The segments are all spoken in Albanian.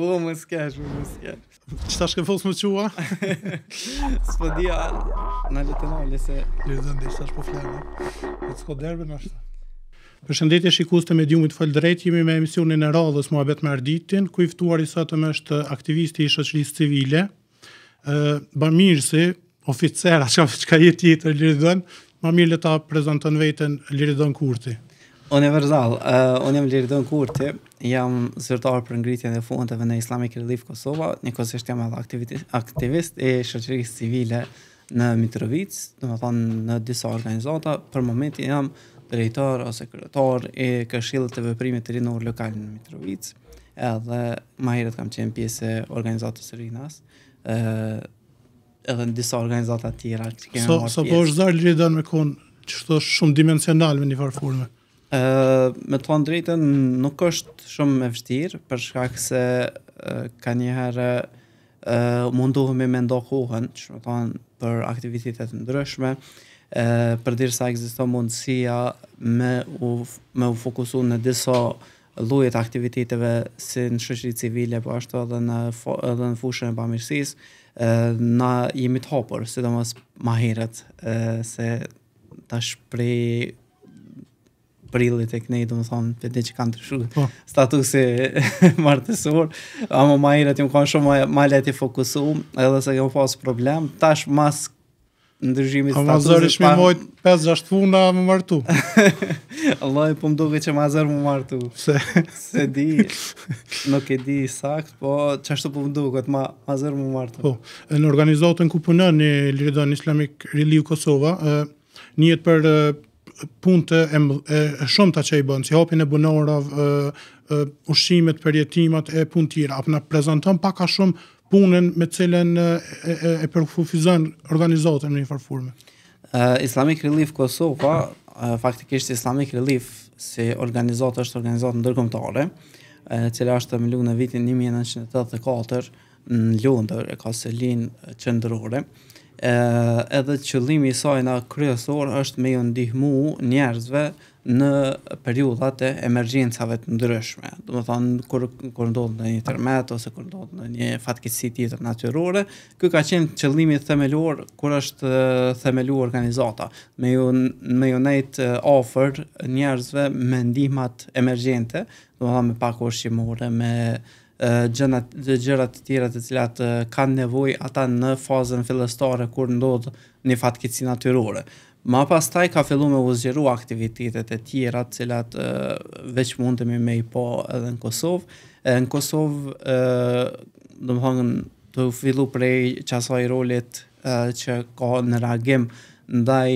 O, më s'kesh, më më s'kesh Që shke fos më qua? s'po di Në gjithë të në se... Në gjithë ndë i shtash po fjallë Në të s'ko derbe në ashtë Për shëndetje shikus të mediumit fëllë drejt Jemi me emisionin e radhës Moabet Marditin Ku iftuar i sotëm është aktivisti i shëqëris civile Bërë si Oficera që ka jetë jetë e liridhën Më mirë le ta prezentën vetën Liridhën Kurti Univerzal, uh, unë jam Liridon Kurti, jam zyrtar për ngritjen e fundeve në Islami Relief Kosova, një kosisht jam edhe aktivist e shëqërisë civile në Mitrovic, në më thonë në disa organizata, për momenti jam drejtar ose sekretar e këshill të vëprimit të rinur lokal në Mitrovic, edhe ma herët kam qenë pjesë e organizatës rinas, edhe në disa organizatat tjera që kemë so, marë pjesë. Sa po është zarë Liridon me konë, që shumë dimensional me një farë me të thënë drejtën nuk është shumë e vështirë për shkak se ka një herë ë me mendo kohën, do të thonë për aktivitete të ndryshme, ë për dhe sa ekziston mundësia me u, me u fokusuar në disa lloje aktiviteteve si në shoqëri civile po ashtu edhe në edhe në fushën e bamirësisë, ë na jemi të hapur, sidomos më herët, ë se tash për prilli tek ne, do më thonë, për që kanë të shuë po. statusi martësor, ama ma i rëtim kanë shumë ma le të fokusu, edhe se kemë pas problem, tash mas ndryshimit statusit. A ma zërë mojt 5-6 funa më martu. Allah, po më që ma zërë më martu. Se? se di, nuk e di sakt, po që po më duke, ma, zërë më martu. Po, e në organizatën ku në një Liridon Islamik Reliu Kosova, e, njët për punë të e, e shumë të që i bënë, si hopin e bunorov, e, e, ushimet, përjetimat e punë tjera, apë në prezentëm pak a shumë punën me cilën e, e, e përfufizën organizatën në një farfurme. Uh, Islamic Relief Kosova, uh, faktikisht Islamic Relief si organizatë është organizatë në dërgumëtare, e cila është më milu në vitin 1984 në Lundër, e ka se linë qëndërore e, edhe qëllimi i saj na kryesor është me ju ndihmu njerëzve në periudhat e emergjencave të ndryshme. Do të thonë kur kur ndodh në një tërmet ose kur ndodh në një fatkeqësi tjetër natyrore, ky ka qenë qëllimi themelor kur është themeluar organizata, me ju me ju offered ofër njerëzve me ndihmat emergjente, do të thonë me pak ushqimore, me gjënat dhe gjërat të tjera të cilat uh, kanë nevojë ata në fazën fillestare kur ndodh një fatkeqësi natyrore. Ma pas taj ka fillu me vëzgjeru aktivitetet e tjera të cilat uh, veç mundemi me i po edhe në Kosovë. E, në Kosovë, do dhe më thangën, të fillu prej qasaj rolit që ka në reagim ndaj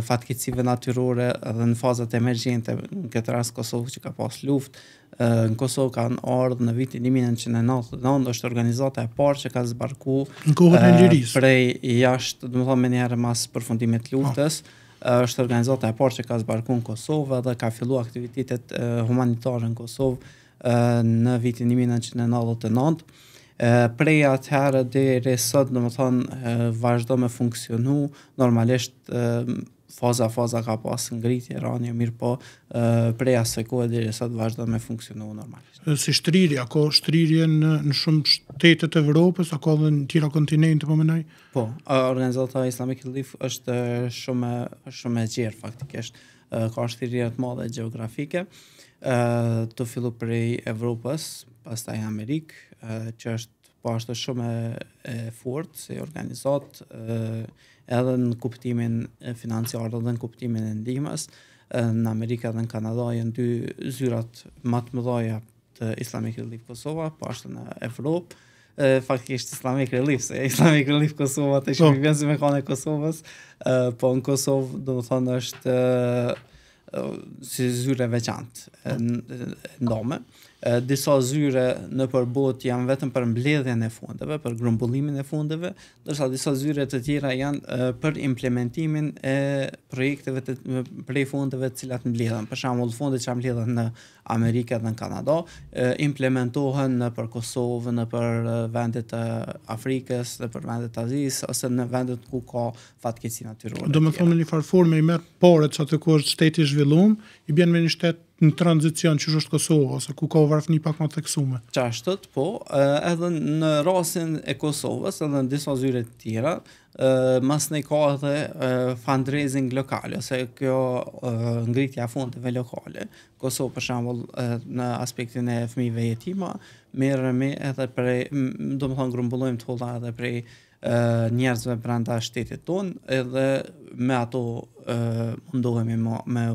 uh, natyrore dhe në fazat emergjente në këtë rast Kosovë që ka pas luftë eh, në Kosovë kanë ardhë në vitin 1999, është organizata e parë që ka zbarku në kohën e eh, liris. Prej jashtë, do të them me njerë mas përfundimit luftës, oh. është organizata e parë që ka zbarku në Kosovë dhe ka fillu aktivitetet humanitare në Kosovë në vitin 1999 prej atëherë dhe sot, në thonë, vazhdo me funksionu, normalisht faza faza ka pas ngritje rani mirë po e, prej asekohet deri sa të me funksionu normalisht. Si shtrirje, ka shtrirje në në shumë shtete të Evropës, ka edhe në tëra kontinente po mendoj? Po, organizata Islamic Relief është shumë shumë e gjerë faktikisht. Ka shtrirje të madhe gjeografike, të fillu prej Evropës, pastaj Amerikë, që është po është shumë e fort se organizat edhe në kuptimin financiar dhe në kuptimin e ndihmës. Në Amerika dhe në Kanada janë dy zyrat më të mëdha të Islamic Relief Kosova, po në Evropë. E, faktikisht Islamic Relief, se Islamic Relief Kosova të po. shumë oh. me kone Kosovës, po në Kosovë do të thonë është si zyre veçantë, në ndome disa zyre në përbot janë vetëm për mbledhjen e fundeve, për grumbullimin e fundeve, dërsa disa zyre të tjera janë për implementimin e projekteve të prej fundeve të cilat mbledhën. Për shumë, fondet që mbledhen mbledhën në dhe në Kanada, implementohen në për Kosovë, në për vendet të Afrikës, në për vendet të Azis, ose në vendet ku ka fatkeci natyrore. Do me thome një farë formë, i merë pore që atë ku është shteti zhvillum, i bën me një në tranzicion që është Kosovë, ose ku ka vërtet pak më të Qashtët, Çashtot, po, edhe në rastin e Kosovës, edhe në disa zyre të tjera, ë mas ne ka edhe fundraising lokal, ose kjo ngritja e fondeve lokale. Kosova për shembull në aspektin e fëmijëve jetimë, merr me edhe për, thonë grumbullojmë të holla edhe për njerëzve branda shtetit ton, edhe me ato mundohemi me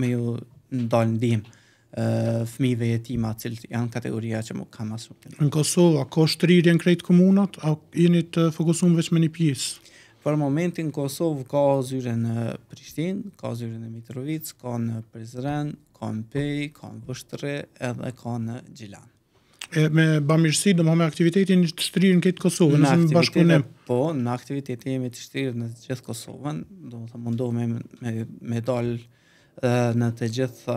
me ju ndalë ndihmë uh, fëmive e tima cilët janë kategoria që më kam asu. Në Kosovë, a ko në krejt komunat, a jeni të fokusumë veç me një pjesë? Për momentin, Kosovë ka zyre në Prishtin, ka zyre në Mitrovic, ka në Prizren, ka në Pej, ka në Vështëre, edhe ka në Gjilan. E me bamirësi, dhe më me aktivitetin të shtrirë në këtë Kosovë, në në bashkëpunim? Po, në aktivitetin jemi të në gjithë Kosovën, do të me, me, me dalë në të gjitha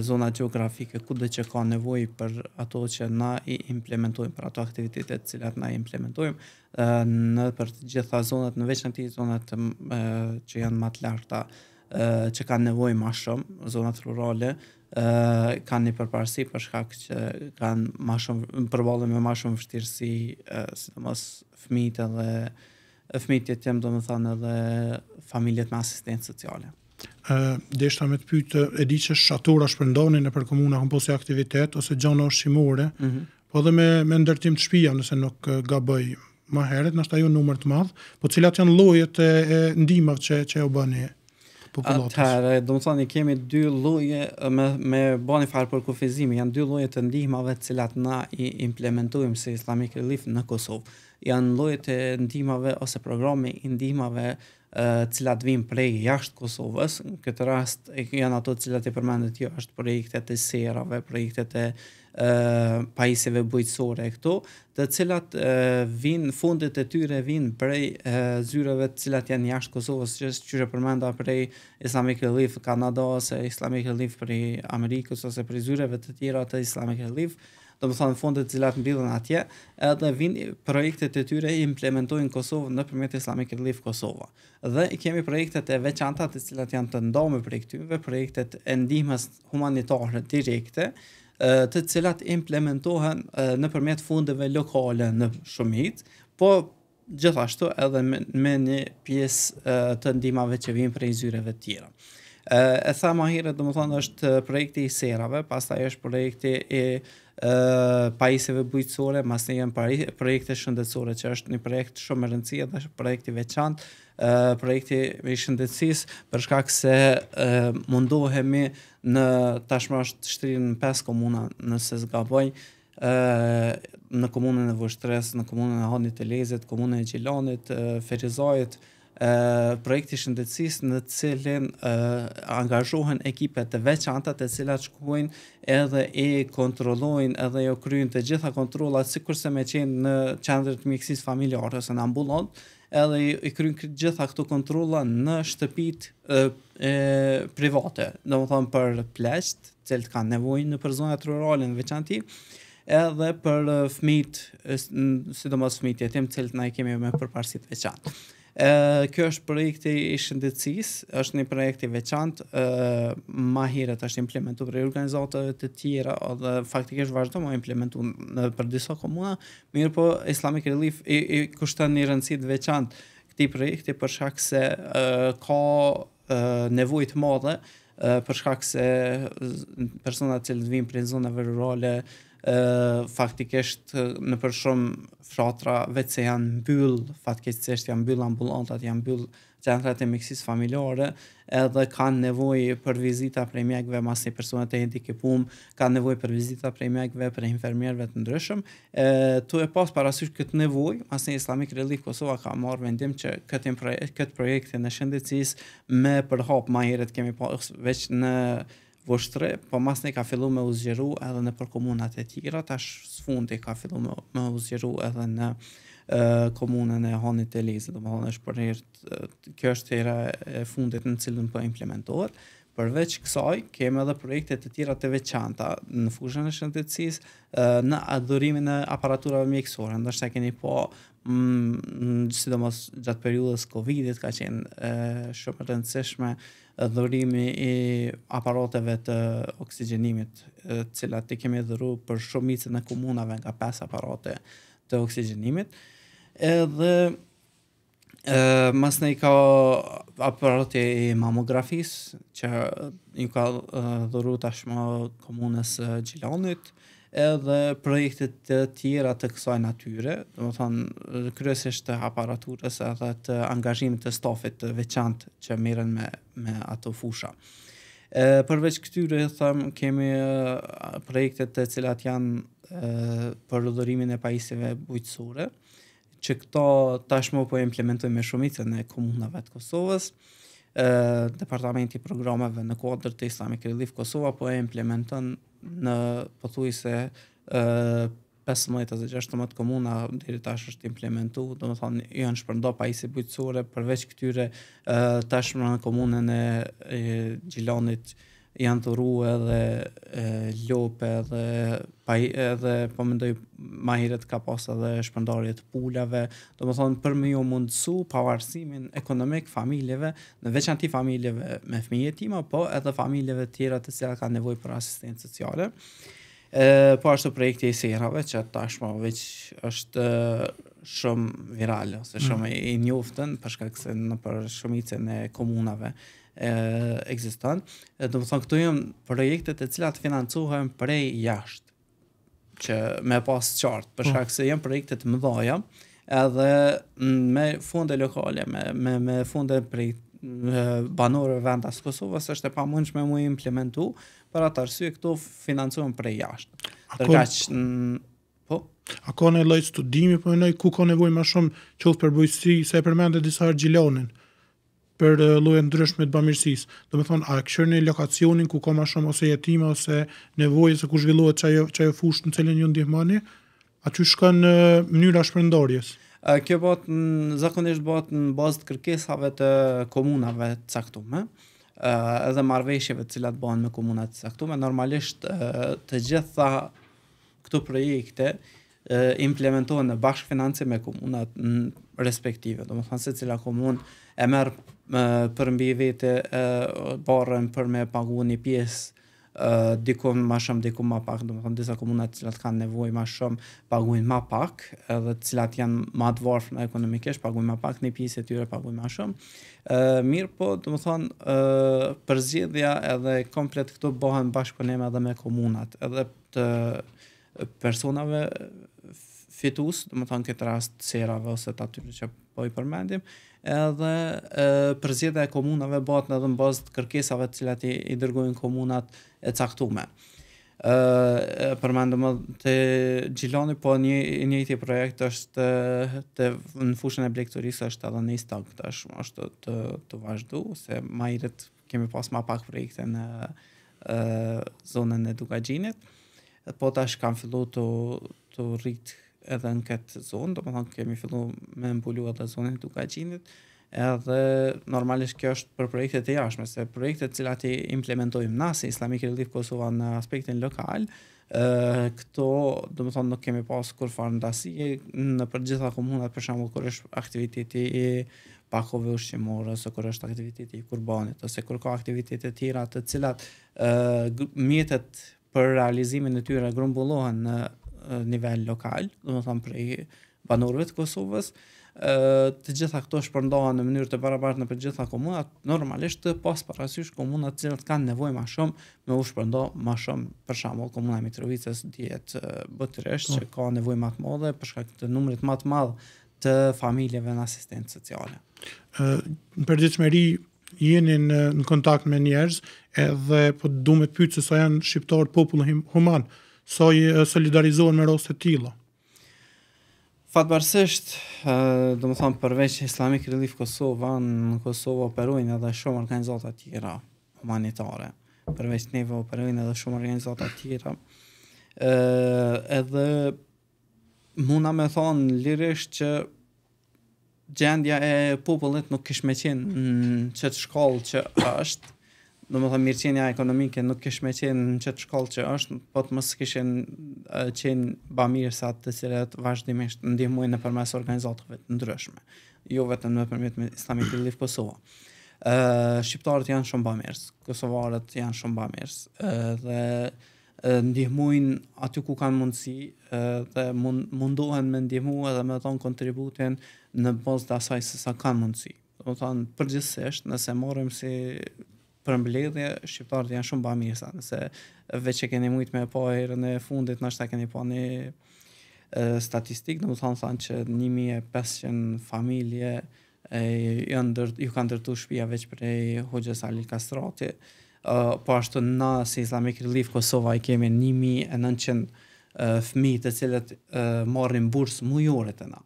zona gjeografike ku do të ka nevojë për ato që na i implementojmë për ato aktivitete që cilat na i implementojmë në për të gjitha zonat në veçanti zonat që janë më të larta që kanë nevojë më shumë zonat rurale kanë një përparësi për shkak që kanë më shumë përballje me më shumë vështirësi si të mos fëmijët edhe domethënë edhe familjet me asistencë sociale ë uh, deshta me të pyetë e di që shatura shpërndonin në për komunën apo aktivitet ose gjona ushqimore. Mm -hmm. Po dhe me me ndërtim të shtëpia nëse nuk uh, gaboj më herët, ndoshta jo numër të madh, po cilat janë llojet e, e ndihmave që që u bani? popullatës. Atëherë, do të thoni kemi dy lloje me me bani fal për kufizimin, janë dy lloje të ndihmave të cilat na i implementojmë si Islamic Relief në Kosovë. Janë llojet e ndihmave ose programe i ndihmave cilat vinë prej jashtë Kosovës, në këtë rast janë ato cilat e përmendet jo, është projektet e serave, projekte e pajiseve pajisjeve bujqësore këtu, të cilat vinë, vin fundet e tyre vinë prej e, zyreve të cilat janë jashtë Kosovës, që është përmenda prej Islamic Relief Kanada ose Islamic Relief prej Amerikës ose prej zyreve të tjera të Islamic Relief do të thonë fonde të cilat mbillen atje, edhe vin projektet e tyre implementojnë në nëpërmjet Islamic Relief Kosova. Dhe kemi projekte të veçanta të cilat janë të ndomë për këtyve, projekte të ndihmës humanitare direkte, të cilat implementohen nëpërmjet fondeve lokale në Shumit, po gjithashtu edhe me një pjesë të ndihmave që vijnë prej zyreve të tjera. E tha ma hire, domethënë thonë, është projekti i serave, pas ta është projekti i pajiseve bujtësore, mas një jenë projekte shëndetsore, që është një projekt shumë rëndësia dhe projekti veçant, projekti i shëndetsis, shkak se mundohemi në tashmë është shtrinë në 5 komuna nëse zgaboj, në komunën e Vështres, në komunën e Hanit e Lezit, komunën e Gjilanit, Ferizajit, Ferizajit, e projekti shëndetësis në të cilin uh, angazhohen ekipe të veçanta të cilat shkruajnë edhe e kontrollojnë edhe jo kryejnë të gjitha kontrollat sikur se më qenë në qendrë të mjekësisë familjare ose në ambullon, edhe i, i kryejnë të gjitha këto kontrolla në shtëpitë uh, e private, domethënë për plesht, cilët kanë nevojë në zonat rurale në veçanti edhe për fmit, sidomos fmit e tim, të cilët na i kemi me përparsit të veçantë. E, kjo është projekti i shëndetësisë, është një projekti veçant, e, ma hiret është implementu për organizatët të tjera, dhe faktikisht vazhdo më implementu në për disa komuna, mirë po Islamic Relief i, i kushtën një rëndësit veçant këti projekti për shkak se e, ka të madhe, për shkak se personat që vinë prej zonave rurale, faktikisht në për shumë fratra vetë se janë mbyll, fatkeqësisht janë mbyll ambulantat, janë mbyll centrat e miksis familjore, edhe kanë nevoj për vizita prej mjekve mas një personet e indikipum, kanë nevoj për vizita prej mjekve për infermierve të ndryshëm. E, tu e pas parasysh këtë nevoj, mas një islamik relik Kosova ka marrë vendim që këtë, proje, këtë projekte në shëndecis me përhop ma heret kemi pas veç në vështre, po mas ne ka fillu me uzgjeru edhe në për komunat e tjera, tash së fundi ka fillu me, me uzgjeru edhe në e, komunën e Honit e Lizë, dhe më thonë është për njërë, kjo është tjera e fundit në cilën për po implementohet, përveç kësaj, kemë edhe projekte të tjera të veçanta në fushën e shëndetësisë, në adhurimin e aparaturave mjekësore, ndështë të keni po mm, sidomos gjatë periudës Covidit ka qenë shumë rëndësishme dhurimi i aparateve të oksigjenimit, të cilat i kemi dhuruar për shumicën e komunave nga pesë aparate të oksigjenimit. Edhe ë mas ne ka aparate i mamografis, që ju ka dhuruar tashmë komunës Gjilanit, edhe projekte të tjera të kësaj natyre, do të thonë kryesisht të aparaturës edhe të angazhimit të stafit të veçantë që merren me me ato fusha. E përveç këtyre tham kemi projekte të cilat janë për udhërimin e pajisive bujqësore, që këto tashmë po implementojmë me shumicën e komunave të Kosovës departamenti programeve në kuadrë të islamik e Kosova, po e implementën në pothuajse uh, 15 16 komuna deri tash është implementu, do të thonë janë shpërndar pajisje bujqësore përveç këtyre tashmë në komunën e, e Gjilanit janë të ruë edhe e, lope edhe, pa, edhe po mendoj ma hiret ka pas edhe shpëndarjet pullave, do më thonë për më ju mundësu pavarësimin ekonomik familjeve, në veçan ti familjeve me fmije tima, po edhe familjeve tjera të cilat ka nevoj për asistencë sociale. E, po ashtu projekti i serave, që tashmo veç është shumë viral, ose shumë mm. i njoftën, përshka këse në për shumice në komunave, ekziston. Do të thonë këtu janë projektet e cilat financohen prej jashtë që me pas qartë, për po. shkak se janë projekte të mëdha, edhe me funde lokale, me me, me funde prej banorëve vendas Kosovës është e pamundshme mu implementu për atë arsye këto financohen prej jashtë. Përkaq po. A ka një lloj studimi po një ku ka nevojë më shumë qoftë për bujësi sa e përmende disa argjilonin? për lloje ndryshme të bamirësisë. Do të thonë, a kishë në lokacionin ku ka më shumë ose jetime ose nevojë se ku zhvillohet çajo çajo fushë në cilën ju ndihmoni, a ty shkon në mënyrë shpërndarjes? Kjo bëhet zakonisht bëhet në bazë të kërkesave të komunave të caktuara edhe marveshjeve të cilat bëhen me komunat të caktuara normalisht të gjitha këto projekte implementohen në bashkëfinancim me komunat respektive do të thonë se cila komunë e merë për mbi vete e, barën për me pagu një piesë dikun ma shumë, dikun ma pak, dhe më thëmë disa komunat cilat kanë nevoj ma shumë, paguin ma pak, edhe cilat janë ma të varfën ekonomikesh, paguin ma pak, një pjesë e tyre paguin ma shumë. E, mirë po, dhe më thëmë, përzidhja edhe komplet këtu bëhen bashkëpunime edhe me komunat, edhe të personave fitus, dhe më thëmë këtë rast serave ose të atyri që po i përmendim, edhe e, përzjede e komunave bëtë në dhe në bazë të kërkesave të cilat i, i dërgojnë komunat e caktume. E, e, përmendëm të Gjiloni, po një, një i projekt është të, të, në fushën e blekëtoris është edhe një stak të është të, të vazhdu, se ma i rëtë kemi pas ma pak projekte në e, zonën e Dugajgjinit, po tash kam fillu të, të rritë edhe në këtë zonë, do më thonë kemi fillu me mbulu edhe zonën të kajqinit, qindit, edhe normalisht kjo është për projekte të jashme, se projekte cilat i implementojmë na si Islamic Relief Kosova në aspektin lokal, këto, do më thonë, nuk kemi pas kur farë në dasi, në për gjitha komunat për shamu kur është aktiviteti i pakove ushqimorë, ose kur është aktiviteti i kurbanit, ose kur ka aktivitete tjera të cilat mjetet për realizimin e tyre grumbullohen në nivel lokal, dhe më thamë prej banorëve të Kosovës, të gjitha këto shpërndohen në mënyrë të barabartë në të gjitha komunat, normalisht të pas parasysh komunat cilat kanë nevojë më shumë me u shpërndo më shumë për shembull komuna e Mitrovicës dihet botërisht po. që ka nevojë më të madhe për shkak të numrit më të madh të familjeve në asistencë sociale. Ë në përditshmëri jeni në, në kontakt me njerëz edhe po duhet të pyet se sa janë shqiptarët popull human i solidarizohen me rostet tila. Fatbarësisht, do më thamë përveç Islamik Relief Kosova, në Kosovë operojnë edhe shumë organizata tjera humanitare, përveç neve operojnë edhe shumë organizata tjera. Edhe muna me thonë lirisht që gjendja e popullit nuk kishme qenë në qëtë shkallë që është, do më thonë mirëqenja ekonomike nuk kish qenë në qëtë shkollë që është, po të mos kishin qenë bamirë sa të cilat vazhdimisht ndihmuin në përmes organizatëve të ndryshme, jo vetëm nëpërmjet me Islamic Relief Kosova. uh, Shqiptarët janë shumë bamirës, kosovarët janë shumë bamirës, ë uh, dhe uh, ndihmojnë aty ku kanë mundësi, uh, dhe mund, mundohen me ndihmë dhe me dhon kontributin në bazë të asaj se sa kanë mundësi. Do thonë përgjithsisht nëse marrim si për mbledhje shqiptarët janë shumë bamirsa, nëse veç e keni mujt me po herë në fundit, në ta keni po një statistikë, në më thonë thonë që 1500 familje e, ju, ndër, ju kanë dërtu shpia veç për e hoqës Ali Kastrati, po ashtu na si Islamic Relief Kosova i kemi 1900 uh, fmi të cilët marrin burs mujore të na.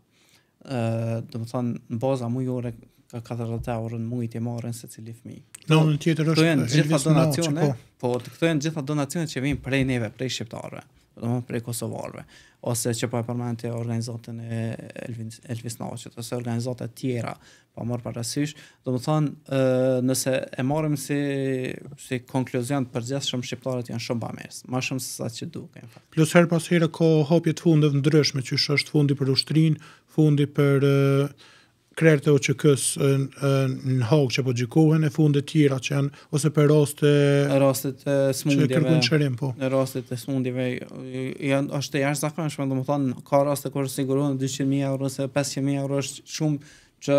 Dëmë dhe thonë, në baza mujore ka 40 eurë në mujt i marrin se cili fmi. Në anën po, tjetër është janë gjitha donacione, po këto janë gjitha donacionet po, që vijnë prej neve, prej shqiptarëve, domethënë prej kosovarëve ose që po e përmendte organizatën e Elvis Elvis Naçit ose organizata të tjera, po marrë parasysh, domethënë nëse e marrim si si konkluzion të përgjithshëm shqiptarët janë shumë bamirës, më shumë se sa që duken. Plus her pas here ko hapje të fundit ndryshme që është fundi për ushtrinë, fundi për krerë të OQK-së në hokë që po gjikohen, e fundet tjera që janë, ose për rostet po. e smundjeve. Që kërkun qërim, po. Në rostet e smundjeve, janë është të jashtë zakonë, shumë dhe më thonë, ka rostet kërë sigurohen 200.000 euro, ose 500.000 euro, është shumë, që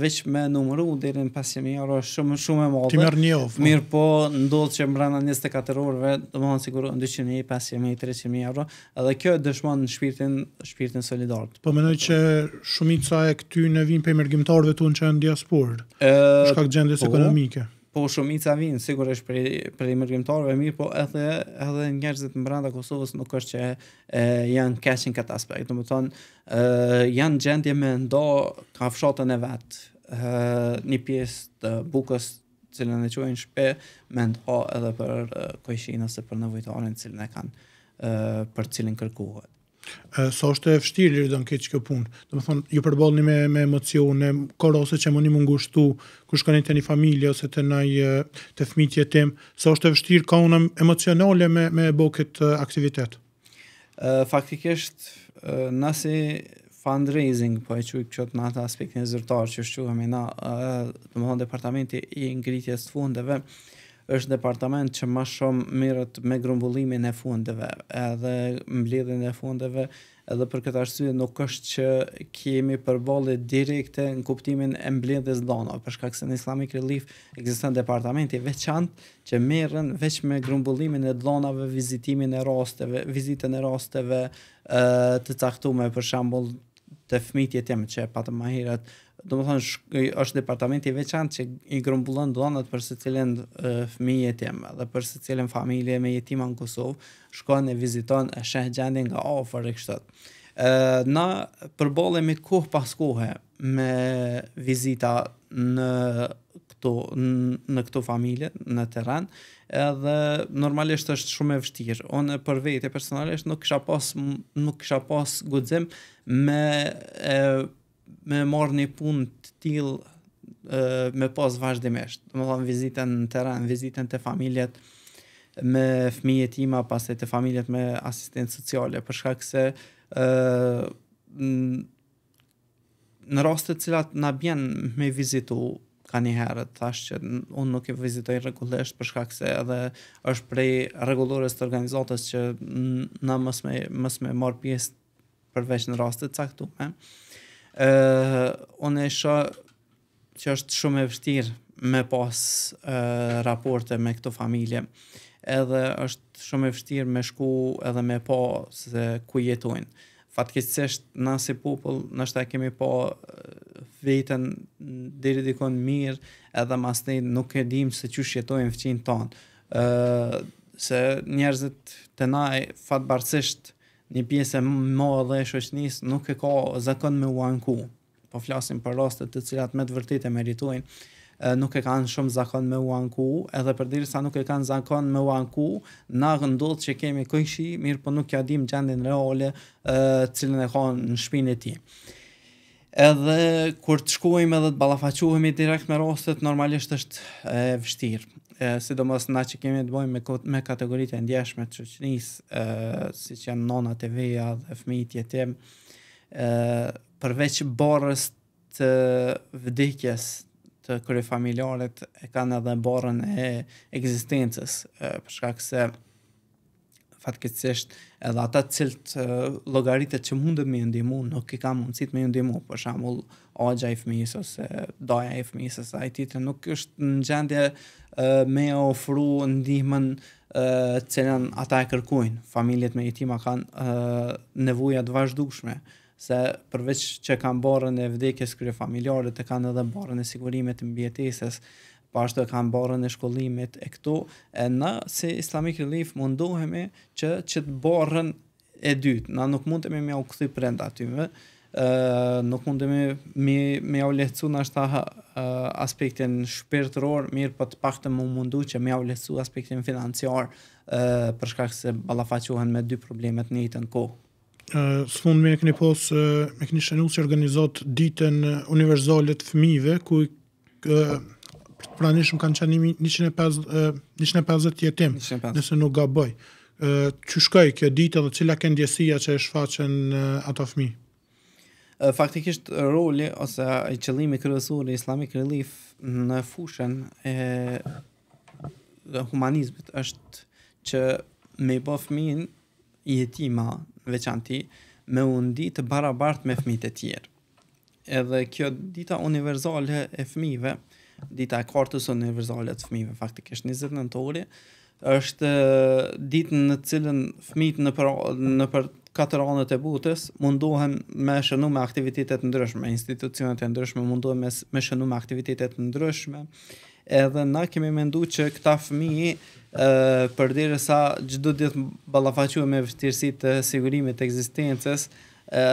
veç me numëru dherën 5.000 euro shumë shumë e modë. Ti mërë një ofë. Po. Mirë po, ndodhë që mbrana 24 orëve, do më hanë 200.000, 500.000, 300.000 euro, edhe kjo e dëshmon në shpirtin, shpirtin solidarët. Po mënoj që sa e këty në vinë për mërgjimtarëve të në që e në diasporë, këtë gjendës po, ekonomike po shumica vin sigurisht për për emigrantëve mirë, po edhe edhe njerëzit më brenda Kosovës nuk është që e, janë kashin kat aspekt. Do të thonë, janë gjendje me ndo ka fshatën e vet. ëh një pjesë të bukës të cilën e quajnë shpe me ndo edhe për koishin ose për nevojtarin e cilën e kanë ëh për cilën kërkohet sa është e vështirë lirë dënë keqë kjo punë. Do të thonë, ju përballni me, me emocione, kërë ose që më një mungu shtu, kërë shkënë të një familje ose të naj të e tim, sa është e vështirë ka unë emocionale me, me bo këtë aktivitet? ë faktikisht, uh, fundraising, po e qujë këtë në atë aspektin zërtar që shquhemi na, uh, dhe thonë departamenti i ngritjes të fundeve, është departament që më shumë merret me grumbullimin e fundeve, edhe mbledhjen e fundeve, edhe për këtë arsye nuk është që kemi përballje direkte në kuptimin e mbledhjes dhëna, për shkak se në Islamic Relief ekziston departamenti i veçantë që merren veç me grumbullimin e dhënave, vizitimin e rasteve, vizitën e rasteve, të caktuar për shembull të fëmijët e që patëm më herët do më thonë, është departament i veçantë që i grumbullon donat për se cilin fëmi jetim, dhe për se cilin familje me jetim në Kosovë, shkojnë e viziton e shëh gjendin nga ofër e kështët. Na përbole me kohë pas kohë me vizita në këto, në këto familje, në teren, edhe normalisht është shumë e vështirë. Unë për vetë e personalisht nuk kisha pas, nuk kisha pas gudzim me me marrë një punë të tillë me pas vazhdimisht. Do të thon vizitën në terren, vizitën te familjet me fëmijët tima, pastaj te familjet me asistencë sociale për shkak se ë në rastet të cilat na bjen me vizitu ka një herë të thashë që unë nuk e vizitoj regullisht për shkak se edhe është prej regullores të organizatës që në mësme, mësme marë pjesë përveç në rastet caktume. Uh, uh, unë e shë që është shumë e vështirë me pas uh, raporte me këto familje, edhe është shumë e vështirë me shku edhe me pa se ku jetojnë. Fatkesisht, na si popull, në kemi pa vetën diri dikon mirë, edhe mas ne nuk e dim se që shjetojnë fëqinë tonë. Uh, se njerëzit të naj fatbarsisht uh, një pjesë e madhe e shoqërisë nuk e ka zakon me uanku. Po flasim për raste të cilat me të vërtetë meritojnë nuk e kanë shumë zakon me uanku, edhe për dirë sa nuk e kanë zakon me uanku, na gëndodhë që kemi këjshi, mirë po nuk ja dim gjendin reale cilën e kanë në shpinë e ti. Edhe kur të shkojmë edhe të balafachuhemi direkt me rastet, normalisht është e vështirë sidomos na që kemi të bojmë me, me kategorit e ndjeshme të qëqnis, si që janë nonat e veja dhe fmi jetim, tjetim, përveç borës të vdikjes të kërë familjarit, e kanë edhe borën e eksistencës, përshka këse fatkesisht edhe ata cilët uh, logaritet që mundem me ndihmu, nuk i ka mundësit me ndihmu, për shembull, ogja i fëmijës, ose doja i fëmijës, ose a i nuk është në gjendje uh, me ofru ndihmën uh, cilën ata e kërkujnë, familjet me i kanë uh, të vazhdushme, se përveç që kanë borën e vdekjes kërë familjarët, kanë edhe borën e sigurimet të mbjetisës, uh, pashtë kanë barën e shkollimit e këtu, e në si Islamic Relief mundohemi që që të barën e dytë, na nuk mundemi me u këthi prenda atyme, e, nuk mundemi me, më u lehcu në aspektin shpirtëror, mirë për po të pak të mundu që me u lehcu aspektin financiar, shkak se ballafaqohen me dy problemet të në kohë. ë së fund me këni pos, me këni shenu si organizot ditën uh, të fëmive, ku pranishëm kanë qenë 150 150 jetim, nëse nuk gaboj. Që shkoj kjo ditë dhe cila kënë djesia që e shfaqen ato fmi? Faktikisht roli ose ai qëllimi kryesor i Islamic Relief në fushën e humanizmit është që me bë fëmin i jetima veçanti me undi të barabart me fëmit e tjerë. Edhe kjo dita universale e fëmive dita e kartës universale të fëmive, faktikisht 29 në tori, është ditë në cilën fëmit në për, në për katër anët e butës mundohen me shënu me aktivitetet ndryshme, institucionet e ndryshme mundohen me, me shënu me aktivitetet ndryshme, edhe na kemi mendu që këta fëmi e, për dire sa gjdo ditë balafaqua me vështirësi të sigurimit të eksistences, e,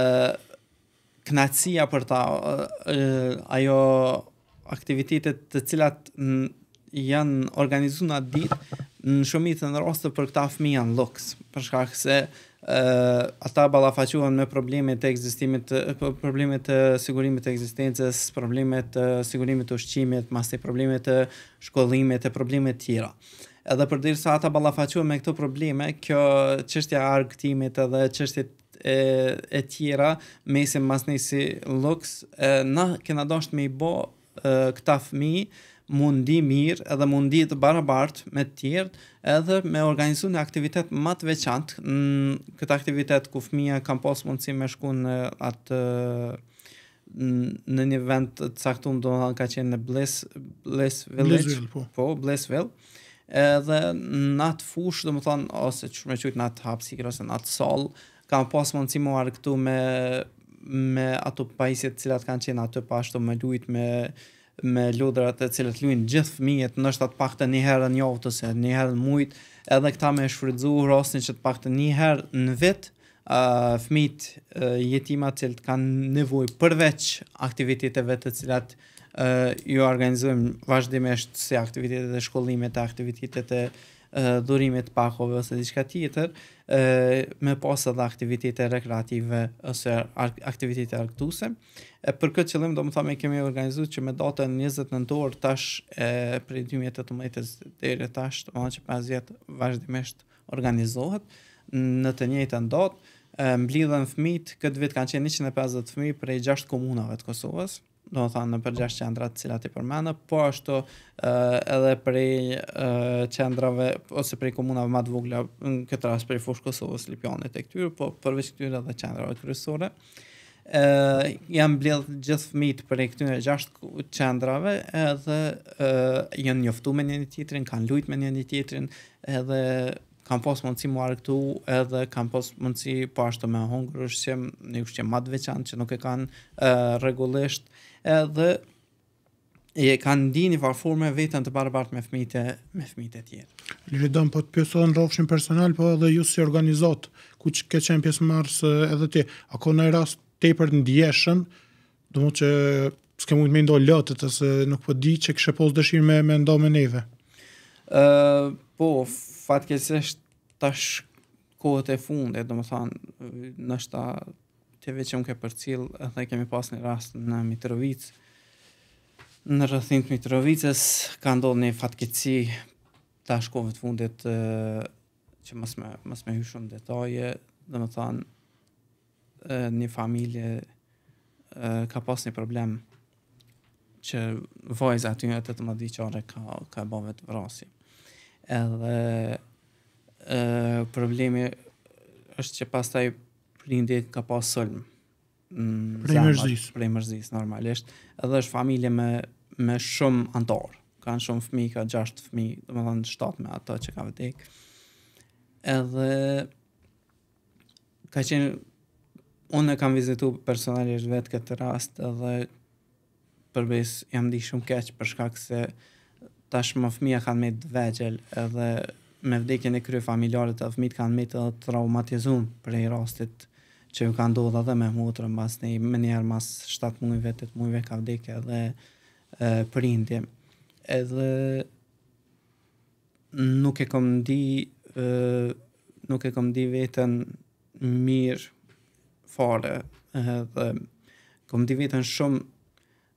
knatësia për ta, e, ajo aktivitetet të cilat janë organizuar në atë ditë, në shumitën rostë për këta fëmijë janë loks, për shkak se uh, ata balafaquen me problemet e egzistimit, po, problemet të sigurimit të ekzistencës, problemet të sigurimit të ushqimit, mas të problemet të shkollimit, të problemet tjera. Edhe për sa ata balafaquen me këto probleme, kjo qështja argëtimit edhe qështja e, e tjera, mesin mas nisi luks, na kena dosht me i bo këta fëmi mundi mirë edhe mundi të barabartë me tjertë edhe me organizu një aktivitet më të veçantë në mm, këtë aktivitet ku fëmija kam posë mundësi me shku në atë mm, në një vend të caktum do në ka qenë në Bliss, Bliss Village Blissville, po. po, Blissville edhe në atë fush do më thonë, ose që me qëjtë në atë hapsikër ose në atë sol, kam posë mundësi më arë këtu me me ato pajisjet cilat kanë qenë ato pashtu me lujt me me ludrat e cilët luajnë gjithë fëmijët, ndoshta të paktën një herë në javë ose një herë në muaj, edhe këta me shfrytzu rastin që të paktën një herë në vit, ë uh, fëmijët uh, jetimat që kanë nevojë përveç aktiviteteve të cilat uh, ju organizojmë vazhdimisht si aktivitetet e shkollimit, aktivitetet e uh, të pakove ose diçka tjetër, uh, me pas edhe aktivitete rekreative ose aktivitete arktuse. E për këtë qëllim, do më thamë, kemi organizu që me datën 29 në tash e, prej 2018 dhe tash, të më që pas vjetë vazhdimisht organizohet në të njëjtën datë, mblidhen fëmijët, këtë vit kanë qenë 150 fëmijë prej 6 komunave të Kosovës do të thonë për gjashtë qendra të cilat i përmenda, po ashtu uh, edhe për i uh, eh, qendrave ose për komunave më të vogla në këtë rast për Fushë Kosovës, Lipjanit e këtyr, po përveç këtyre edhe qendrave kryesore ë uh, eh, janë mbledh gjithë fëmijët për këtyre gjashtë qendrave edhe uh, janë njoftuar me një tjetrin, kanë luajtur me një tjetrin, edhe kanë pas mundësi mua këtu, edhe kanë pas mundësi po ashtu me hungrësh që ne ushtem madh veçantë që nuk e kanë rregullisht edhe e kanë ndi një farforme vetën të barabartë me fëmite, me fëmite tjerë. Liridon, po të pjesohen rovshin personal, po edhe ju si organizot, ku që ke qenë pjesë marës edhe ti, ako në e rast te për në djeshën, do mu që s'ke mund me ndo lëtët, ose nuk po di që kështë posë dëshirë me, me ndo me neve? Uh, po, fatke se shtë tash kohët e fundet, do më thanë, nështë ta objektive që më ke përcil dhe kemi pas një rast në Mitrovic në rëthin të Mitrovicës ka ndodhë një fatkeci të ashkove të fundit që mës me, mës me hyshëm detaje dhe më thanë një familje ka pas një problem që vajzat aty një të të më diqare ka, ka bave të vrasi edhe e, problemi është që pas taj prindi ka pas sulm. Mm, prej mërzis. Prej mërzis, normalisht. Edhe është familje me, me shumë antarë. Kanë shumë fmi, ka gjashtë fmi, dhe më dhënë shtatë me ato që ka vëtik. Edhe ka qenë, unë e kam vizitu personalisht vetë këtë rast, edhe përbis jam di shumë keqë përshka këse tash më fmi e kanë me të vegjel, edhe me vdekin e kry familjarët e fmi kanë me të traumatizum për e rastit që ju ka ndodha dhe me hutrën mbas një më mas 7 muajve, 8 muajve ka vdekë edhe prindje. Edhe nuk e kam di nuk e kam di veten mirë fare edhe kam di veten shumë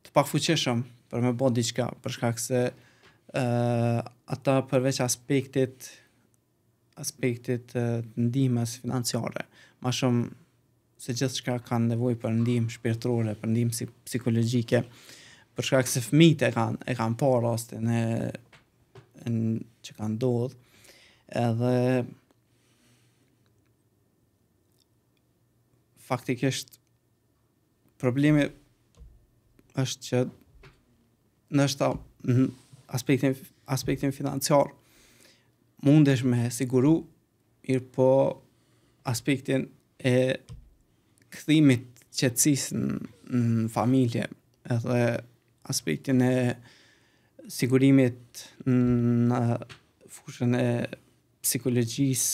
të pafuqishëm për me bën diçka për shkak se ata përveç aspektit aspektit të ndihmës financiare më shumë se gjithë shka kanë nevoj për ndihmë shpirtrore, për ndihmë si, psikologjike, për shka këse fmit e kanë, e kanë po rastin në që kanë dodhë, edhe faktikisht problemi është që nështë aspektin, aspektin financiar mundesh me siguru, irë po aspektin e këthimit qëtsis në, në familje edhe aspektin e sigurimit në fushën e psikologjis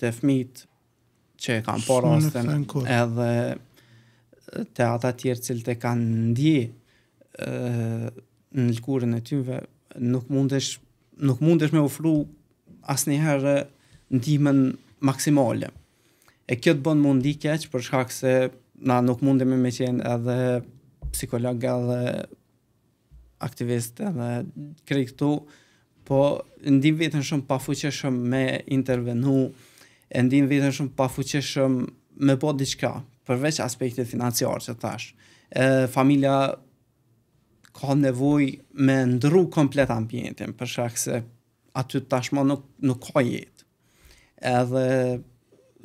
të fmit që e kanë por ashtë edhe të ata tjerë cilë të kanë ndi e, në lëkurën e tyve nuk mundesh nuk mundesh me ofru asë njëherë ndihme maksimale. Mm e kjo të bën mundi keq për shkak se na nuk mundemi me qenë edhe psikologa dhe aktivistë dhe kriktu, po ndim vitën shumë pa fuqeshëm me intervenu, e ndim vitën shumë pa fuqeshëm me po diqka, përveç aspektit financiar që tash. E, familia ka nevoj me ndru komplet ambientin, përshak se aty tashmo nuk, nuk ka jetë. Edhe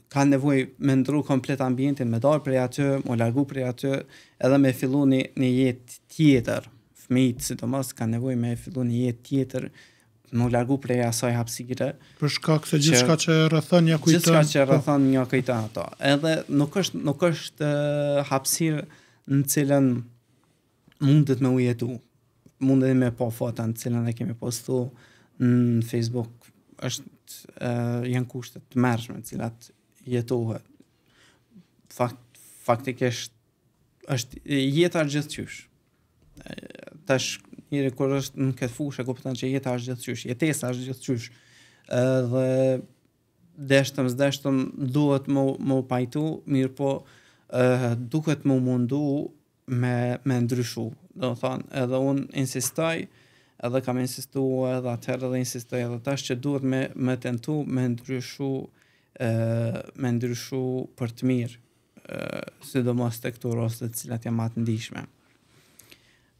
ka nevoj me ndru komplet ambientin, me dal prej aty, më largu prej aty, edhe me fillu një, një jetë tjetër. Fëmijët, si të mos, ka nevoj me fillu një jetë tjetër, me largu prej asaj hapësire. Për shkak se gjithë shka që rëthën një kujtën. Gjithë shka që po. rëthën një kujtën ato. Edhe nuk është, nuk është hapësirë në cilën mundet me ujetu. Mundet me pa po fota në cilën e kemi postu në Facebook. është, e, janë kushtet të mërshme, cilat jetohet. Fakt, faktikisht është jeta është gjithçysh. Tash njëri kërë është në këtë fushë kupton që jeta është gjithçysh, jetesa është gjithçysh. Edhe deshtëm, s'dashëm duhet më më pajtu, mirë po duhet më mundu me me ndryshu. Do të thonë, edhe un insistoj, edhe kam insistuar edhe atëherë dhe insistoj edhe tash që duhet me me tentu me ndryshu me ndryshu për të mirë, sidomos të këto rostet të cilat jam atë ndishme.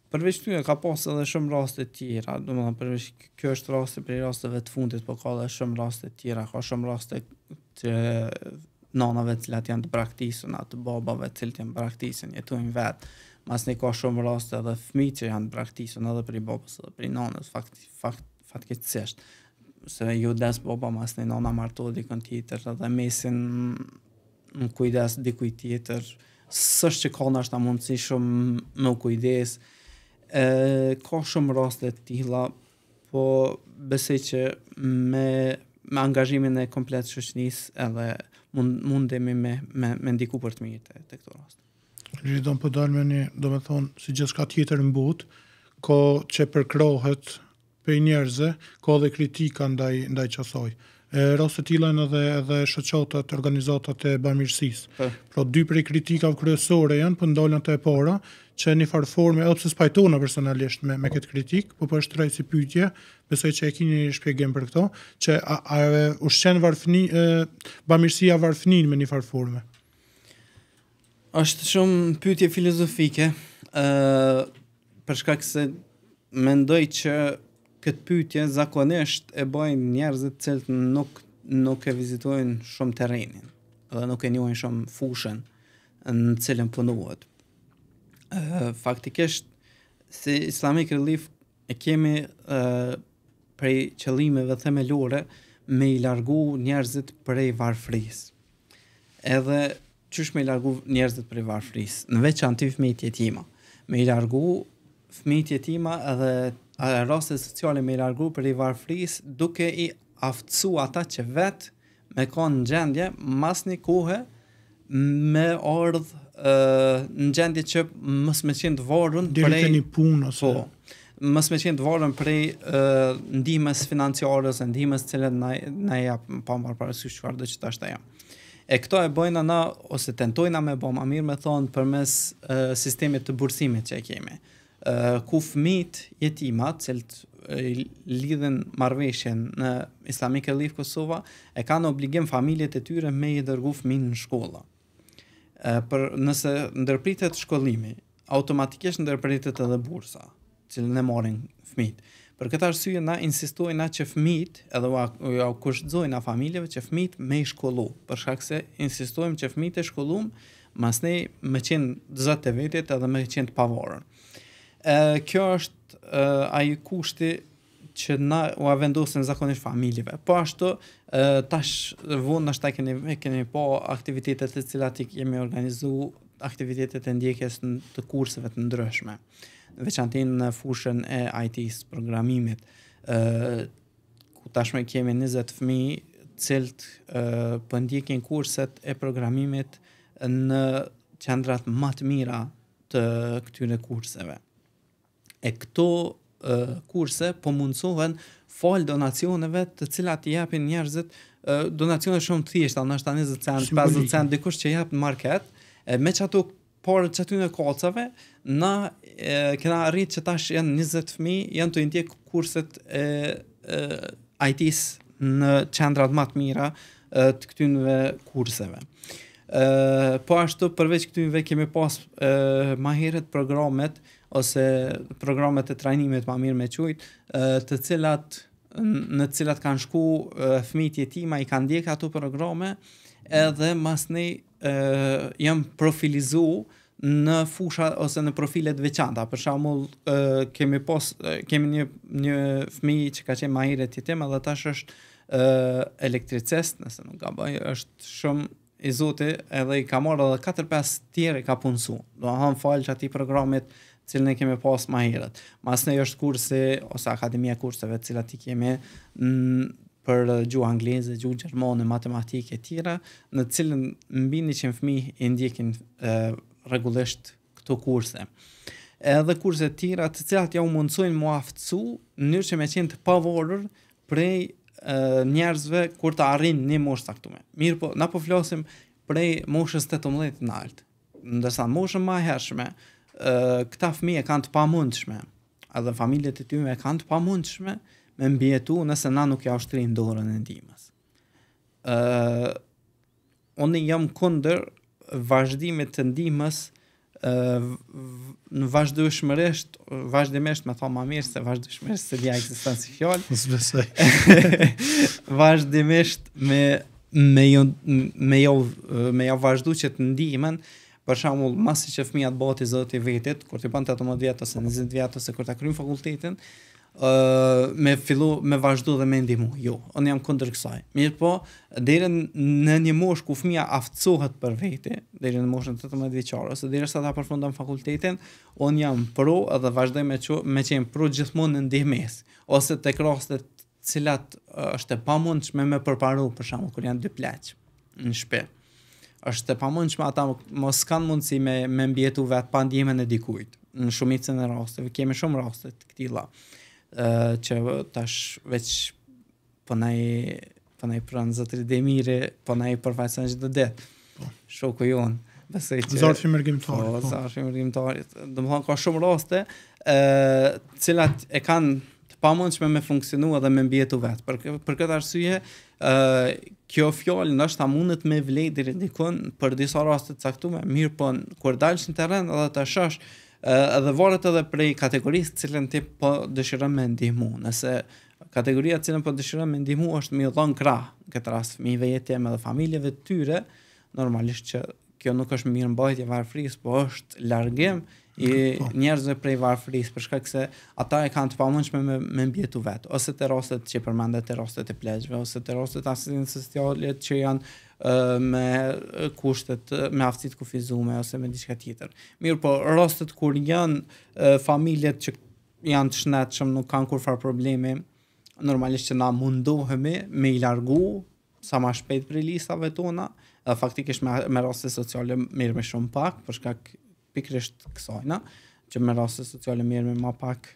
Përveç të një, ka pas edhe shumë raste tjera, do më dhe përveç kjo është raste për i rasteve të fundit, po ka edhe shumë raste tjera, ka shumë raste të nanave të cilat janë të praktisën, atë babave të cilat janë braktisën, një vetë, mas një ka shumë raste edhe fmi që janë të edhe për i babës edhe për i nanës, fakt, Fakt, fakt, se ju des po pa po, mas një nona martu dhe dikën tjetër dhe mesin në kujdes dikuj tjetër sështë që në është ta mundësi shumë më kujdes e, ka shumë rastet tila po bëse që me, me angazhimin e komplet shëshnis edhe mund, mundemi me, me, me ndiku për të mirë të, të këto rastet Gjithon përdojnë po me një do me thonë si gjithë shka tjetër në but ko që përkrohet për njerëzve ka edhe kritika ndaj ndaj qasoj. E rastet tilla edhe edhe shoqata të organizatat e bamirësisë. Po. Pra dy prej kritikave kryesore janë po ndalen të epora që një farë forme, edhe pse spajtona personalisht me, me këtë kritik, po po është si pyetje, besoj që e kini një shpjegim për këto, që a, a ushqen varfni, e, bamirësia varfnin me një farë forme. Ashtë shumë pyetje filozofike, e, përshkak se mendoj që këtë pytje zakonisht e bëjnë njerëzit cilët nuk, nuk e vizitojnë shumë terenin dhe nuk e njohin shumë fushën në cilën punuat. Faktikisht, si Islamic Relief e kemi e, prej qëllimeve themelore me i largu njerëzit prej varfris. Edhe qysh me i largu njerëzit prej varfris, në veç anti fmit jetima. Me i largu fmit jetima edhe në rastet sociale me i largu për i varfris, duke i aftësu ata që vetë me ka në gjendje, mas një kuhe me ordhë në gjendje që mës me qenë të vorën për e... Dirite një punë ose... Po, mës me qenë të vorën për e ndihmes financiarës, ndihmes cilët në e japë, pa marë parës si shuar dhe që të ashtë e E këto e bojna na, ose tentojna me bom, a mirë me thonë për mes sistemi të bursimit që e kemi ku fëmit jetimat, cilët lidhen marveshen në Islamik e Lif Kosova, e kanë obligim familjet e tyre me i dërgu fëmin në shkolla. për nëse ndërpritet shkollimi, automatikisht ndërpritet edhe bursa, cilën e morin fëmit. Për këtë arsye na insistojnë na që fëmit, edhe ua, ua kushtzojnë familjeve që fëmit me i shkollu, për shkak se insistojmë që fëmit e shkollum, mas ne me qenë të zatë të vetit edhe me qenë të pavarën kjo është uh, ai kushti që na u vendosën zakonisht familjeve. Po ashtu tash vonë na shtaj keni keni po aktivitetet të cilat i kemi organizuar aktivitetet e ndjekjes në të kurseve të ndryshme. veçantin në fushën e IT-s programimit, ë ku tashmë kemi 20 fëmijë cilët po ndjekin kurset e programimit në qendrat më të mira të këtyre kurseve. E këto uh, kurse po mundsohen fal donacioneve të cilat i japin njerëzit uh, donacione shumë të thjeshta, ndoshta 20 cent, 50 cent dikush që jap në market, e me që ato parë që në kocave, na e, kena rritë që tash janë 20 fmi, janë të indjek kurset e, e, IT-s në qendrat matë mira e, të këtynve kurseve. E, po ashtu, përveç këtynve kemi pas ma heret programet ose programet e trajnimit ma mirë me qujtë, të cilat në cilat kanë shku fëmijët e tima i kanë ndjek ato programe edhe mas ne jam profilizu në fusha ose në profile të veçanta. Për shembull, kemi pos kemi një një fëmijë që ka qenë më i rëti tema dhe tash është e, elektricist, nëse nuk gaboj, është shumë i zotë edhe i ka marrë edhe 4-5 tjerë ka punsu. Do të thonë falç aty programit cilën e kemi pas më herët. Mas ne është kurse ose akademia kurseve të cilat i kemi për gjuhë angleze, gjuhë gjermane, matematikë etj. në cilën mbi 100 fëmijë i ndjekin rregullisht këto kurse. Edhe kurse tjera të cilat ja u mundsojnë mua aftësu në mënyrë që të jetë pa vorrë prej njerëzve kur të arrin një moshë të këtume. Mirë po, na po flosim prej moshës të të në altë. Ndërsa moshën ma hershme, këta fëmi e kanë të pa edhe familjet e tyme e kanë të pa me mbjetu nëse na nuk ja është dorën e ndimës. Uh, Oni jam kunder vazhdimit të ndimës, në vazhdo shmëresht vazhdimesht me thoma mirë se vazhdo shmëresht se dhja eksistansi fjallë më zbesoj me me jo, me jo, me jo që të ndihmen për shembull, masi që fëmia të bëhet i zotit i vetit, kur ti bën 18 vjet ose 20 vjet ose kur ta kryen fakultetin, ë uh, me fillu me vazhdu dhe me ndihmu. Jo, unë jam kundër kësaj. Mirë po, deri në një moshë ku fëmia aftësohet për vete, deri në moshën 18 vjeçar ose deri sa ta përfundon fakultetin, unë jam pro dhe vazhdoj me që, me qenë pro gjithmonë në ndihmës ose tek rastet cilat është e pamundshme me përparu për shkakun kur janë dy plaç në shtëpi është e pamundshme ata mos kanë mundësi me me mbietu vet pa ndihmën e dikujt. Në shumicën e rasteve kemi shumë raste të tilla. uh, që tash veç po na i po na pranë zotë dhe mire, po na i përfaqëson çdo ditë. Po. Shoku jon. Besoj që zotë mirëgjimtar. Po, mërgjimtarit, po. mirëgjimtar. ka shumë raste ë cilat e kanë të pamunqme me funksionuar dhe me mbietu vet. Për për këtë arsye kjo fjallë nështë ta mundet me vlejt i rindikon për disa rastet caktume, mirë po kur dalsh në teren edhe të shosh edhe varet edhe prej kategorisë cilën ti po dëshiron me ndihmu, nëse kategoria cilën po dëshiron me ndihmu është mi dhonë krah në këtë rast, mi vejetje me dhe familjeve tyre, normalisht që kjo nuk është mirë mbajtje varë po është largim, i po. njerëzve prej varfërisë për shkak se ata e kanë të pamundshme me me mbjetu vet ose te rostet që përmendet te rostet e plagjve ose te rostet asistenciale që janë me kushtet, me aftësitë kufizuese ose me diçka tjetër. Mirë, po rostet kur janë familjet që janë të shëndetshëm, nuk kanë kur farë problemi, normalisht që na mundohemi me i largu sa ma shpejt për listave tona, faktikisht me, me rostet sociale mirë me shumë pak, përshka pikrisht kësojna, që me rase sociale mirë me ma pak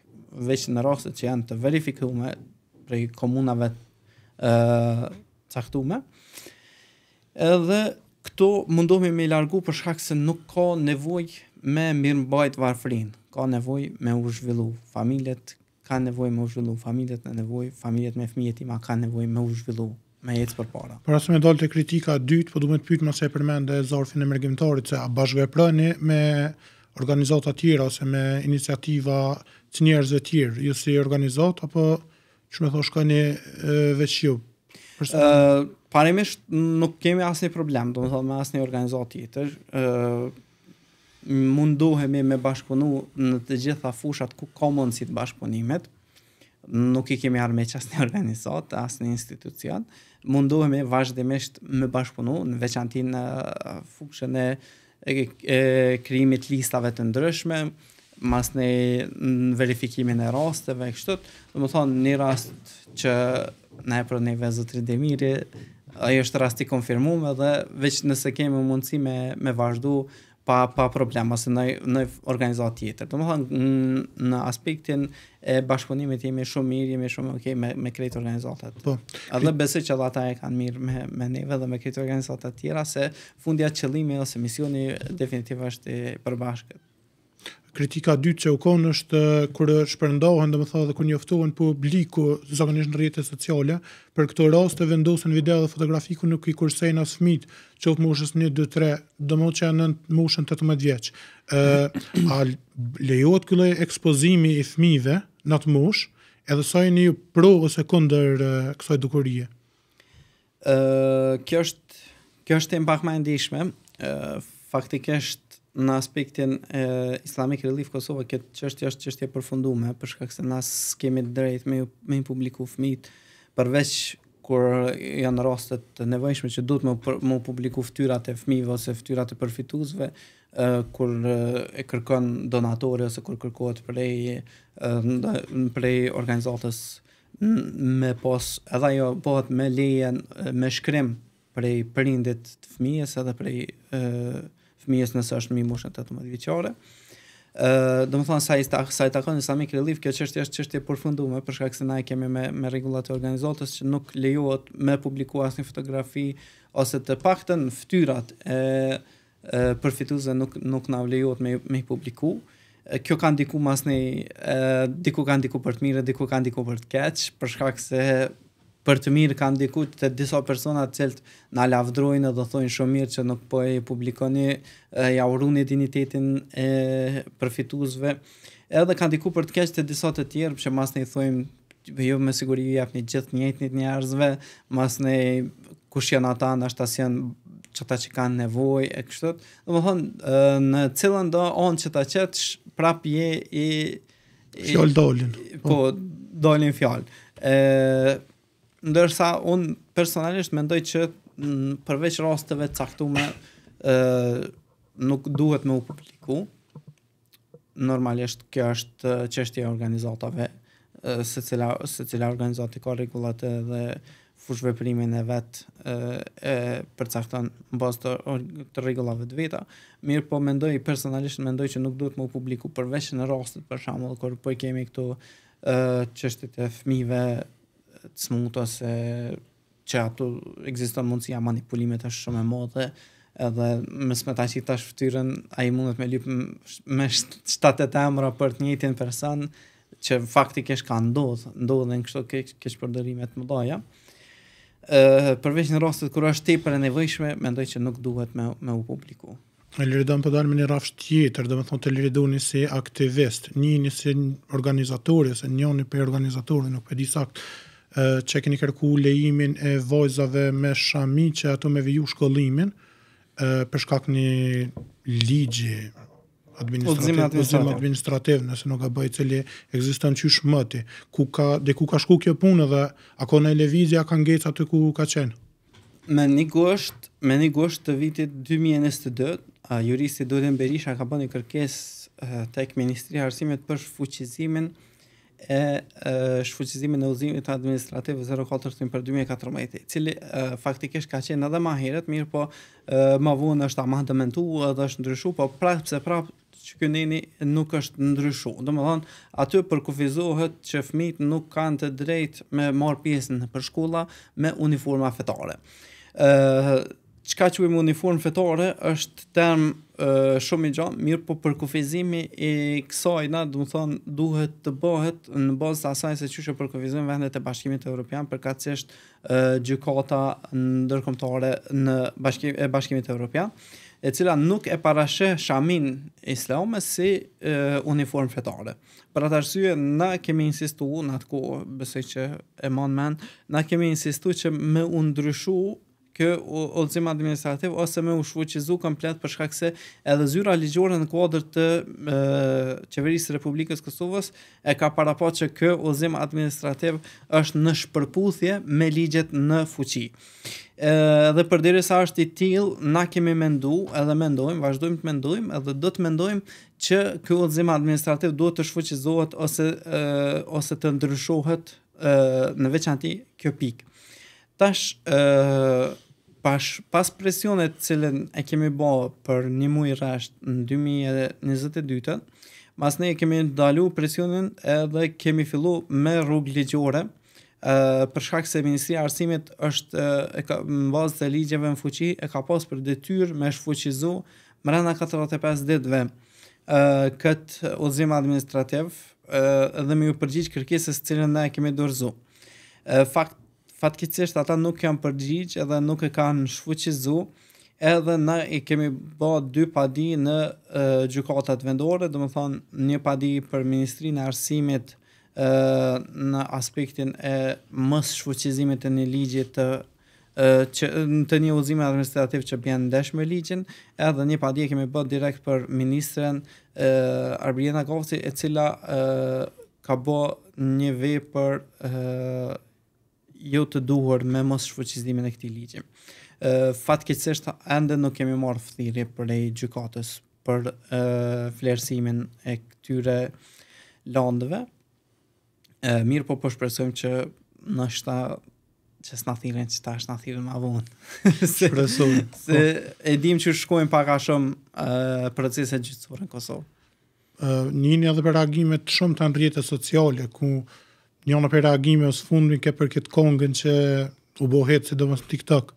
veç në rase që janë të verifikume prej komunave të uh, caktume. Edhe këto mundohemi me largu për shkak se nuk ka nevoj me mirë varfrin, ka nevoj me u zhvillu familjet, ka nevoj me u zhvillu familjet, në nevoj familjet me fmijet ma ka nevoj me u zhvillu me jetë për para. Por asë me dollë të kritika dytë, po du me të pytë nëse e përmend e zorfin e mërgjimtarit, se a prëni me organizata tjera ose me iniciativa të njerëzve tjerë, ju si organizat, apo që me thoshka një veç ju? Uh, parimisht nuk kemi asë problem, do më thotë me asë një organizat tjetër, uh, mundohemi me bashkëpunu në të gjitha fushat ku ka mundësit bashkëpunimet, nuk i kemi armeqë asë një organizat, asë një institucion, uh, mundohemi vazhdimisht me bashkëpunu në veçantin në fukshën e krimit listave të ndryshme, mas në verifikimin e rasteve, kështët, dhe më thonë një rast që në e prodhën e vezët rindemiri, ajo është rasti konfirmume dhe veç nëse kemi mundësi me, me vazhdu, pa pa problem ose në në organizatë tjetër. Domethënë në aspektin e bashkëpunimit jemi shumë mirë, jemi shumë ok me me këto organizata. Po. Edhe i... besoj që ata e kanë mirë me me neve dhe me këto organizata të tjera se fundja qëllimi ose misioni definitiv është i përbashkët kritika dytë që u konë është eh, kur shpërndohen, dhe më thonë dhe kur njoftohen publiku, zakonisht në rjetët sociale, për këto rast të vendosën video dhe fotografiku nuk i kursejnë asë fmit, që të moshës 1, 2, 3, dhe më që janë në moshën 18 vjeqë. Eh, a lejot këllë ekspozimi i fmive në të moshë, edhe sa një pro ose kunder eh, kësaj dukurie? kjo është kjo është tem pak më ndihshme. faktikisht në aspektin e Islamic Relief Kosova këtë çështje është çështje e përfunduar për shkak se na kemi drejt me ju, me publiku fëmit përveç kur janë rastet të nevojshme që duhet më më publiku fytyrat e fëmijëve ose fytyrat e përfituesve kur e kërkon donatorë ose kur kërkohet prej prej organizatës me pas edhe ajo bëhet me leje me shkrim prej prindit të fëmijës edhe prej fëmijës nëse është mbi moshën 18 vjeçore. Ë, uh, domethënë sa ista, sa ta kanë sa mikë relief kjo çështje është çështje e përfunduar për shkak se na e kemi me me rregullat e organizatës që nuk lejohet me publikuar asnjë fotografi ose të paktën fytyrat e e përfituesve nuk nuk na vlejohet me me publiku. Kjo ka diku masni, e diku ka diku për të mirë, diku ka diku për të keq, për shkak se për të mirë kanë diku të disa persona të cilët na lavdrojnë dhe thonë shumë mirë që nuk po e publikoni e, ja urrën identitetin e përfituesve. Edhe kanë diku për të kësht të disa të tjerë, pse mas ne i thojmë Dhe jo me siguri ju jep një gjithë njëjtë një njerëzve, mas në kush janë ata, në ashtë janë që ta që kanë nevoj, e kështët. Dhe më thonë, në cilën do, onë që ta qëtë, prapë je i... Fjallë dolin. Po, dolin fjallë ndërsa un personalisht mendoj që përveç rasteve caktume ë nuk duhet më u publiku. Normalisht kjo është çështja e organizatave se cila se cila organizati ka rregullat dhe fushve primin e vet e e përcakton mbas të të rregullave të veta. Mirë po mendoj personalisht mendoj që nuk duhet më u publiku përveç në rastet për shembull kur po i kemi këtu ë e fëmijëve të smuta se që ato egziston mundësia manipulimet është shumë e modhe edhe më smeta që i tash fëtyrën a i mundet me lypë me të emra për të njëtjen person që faktik kesh ka ndodhë ndodhë në kështu të kesh përdërimet më doja e, përveç në rastet kërë është te për e nevëjshme mendoj që nuk duhet me, me u publiku E liridon për po dalë me një rafsht tjetër, dhe me thonë të liridoni si aktivist, një një si organizatori, se një një për organizatori, nuk për disakt, që keni kërku lejimin e vojzave me shami që ato me viju shkollimin për shkak një ligji administrativ, administrativ nëse nuk ka bëj cili ekziston qysh mëti ku ka de ku ka shku kjo punë dhe ako në lëvizja ka ngecë aty ku ka qenë? me një gosht me një gosht të vitit 2022 a juristi Dorian Berisha ka bënë kërkesë tek Ministria Arsimet Arsimit për fuqizimin e shfuqizimit në uzimit administrativ administrativë 04 për 2014, cili faktikisht ka qenë edhe ma heret, mirë po ma vunë është a ma dëmentu edhe është ndryshu, po prapë se prapë që këndini nuk është ndryshu. Dhe më dhonë, aty përkufizohet që fmit nuk kanë të drejt me marr pjesën për shkolla me uniforma fetare qka që ujmë uniform fetore është term shumë i gjatë, mirë po për kufizimin i kësaj na, do të thonë, duhet të bëhet në bazë të asaj se qyshe për kufizimin vendet e bashkimit e Europian, për ka gjykata ndërkombëtare në bashkim, e bashkimit e Europian, e cila nuk e parashë shamin islame si uh, uniform fetore. Për atë arsye, na kemi insistu, në atë ku, besoj që e mon men, na kemi insistu që me undryshu uh, kë ulzim administrativ ose me u shfuqizu komplet për shkak se edhe zyra ligjore në kuadër të qeverisë së Republikës së Kosovës e ka paraqitur që kë ulzim administrativ është në shpërputhje me ligjet në fuqi. ë dhe përderisa është i till, na kemi mendu, edhe mendojmë, vazhdojmë të mendojmë, edhe do të mendojmë që kë ulzim administrativ duhet të shfuqizohet ose e, ose të ndryshohet në veçanti kjo pikë tash ë pas pas presionet që e kemi bë për një muaj rresht në 2022-të, pas ne kemi ndalu presionin edhe kemi fillu me rrugë ligjore, Uh, për shkak se Ministria Arsimit është uh, e ka, në bazë të ligjeve në fuqi, e ka pas për detyr me shfuqizu mërëna 45 ditëve uh, këtë ozim administrativ uh, dhe me ju përgjith kërkesës cilën e kemi dorëzu. Uh, fakt fatkicisht ata nuk janë përgjigjë edhe nuk e kanë shfuqizu, edhe na i kemi bo dy padi në uh, gjukatat vendore, dhe më thonë një padi për Ministrinë e Arsimit uh, në aspektin e mës shfuqizimit të një ligjit të Që, të një uzime administrativ që bjenë ndesh me ligjin, edhe një e kemi bët direkt për ministren Arbjena Kovci, e cila ka bët një vej për jo të duhur me mos shfuqizimin e këtij ligji. Ë uh, fatkeqësisht ende nuk kemi marrë për e gjykatës për ë uh, vlerësimin e këtyre lëndëve. Ë uh, mirë po po shpresojmë që në shta që s'na thirrën që tash na thirrën më vonë. Shpresojmë. Se po. e dim që shkojmë pak a shumë uh, procese gjyqësore në Kosovë. Ë uh, njëni edhe për reagimet shumë të ndrijeve sociale ku një nga reagime ose fundi ke për këtë kongën që u bohet se do domos TikTok.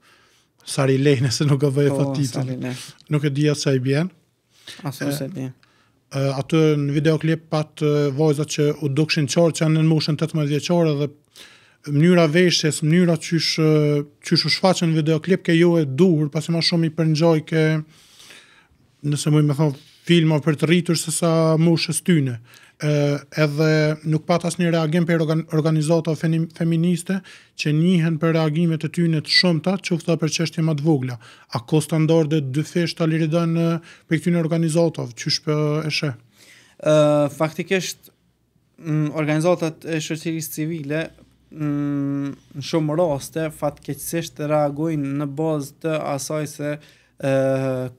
Sa nëse nuk e vëj fatitën. Po, nuk e di as sa i bën. As nuk e di. Uh, atë në videoklip pat uh, vajzat që u dukshin qorë që janë në moshën 18 vjeçore dhe mënyra veshjes, mënyra qysh, qysh u shfaqën në videoklip ke ju jo e duhur, pasi më shumë i përngjoj ke nëse më i them filma për të rritur se sa moshës tyne. Ë edhe nuk pat asnjë reagim për organizata feministe që njihen për reagimet e tyne të shumta, qoftë për çështje më të vogla. A ko standarde dyfish ta liridën për këtyn organizatorëve, çysh po e shë? Ë uh, faktikisht organizatat e shoqërisë civile në shumë raste fatkeqësisht reagojnë në bazë të asaj se e,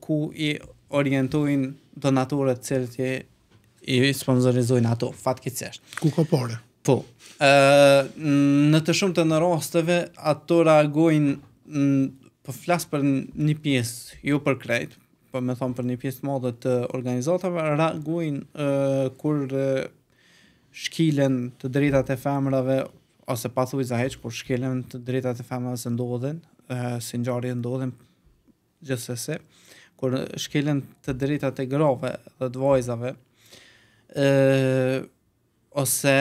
ku i orientojnë donatorë të cilët i i sponsorizojnë ato fatkeqësisht. Ku ka pare? Po. Ë, në të të në rasteve ato reagojnë po flas për një pjesë, jo për krejtë, po më thon për një pjesë të të organizatave reagojnë kur e, shkilen të drejtat e femrave ose pa thuaj zahej kur shkilen të drejtat e femrave se ndodhen, si ngjarje ndodhen gjithsesi kur shkelen të drejta të grove dhe të vojzave, e, ose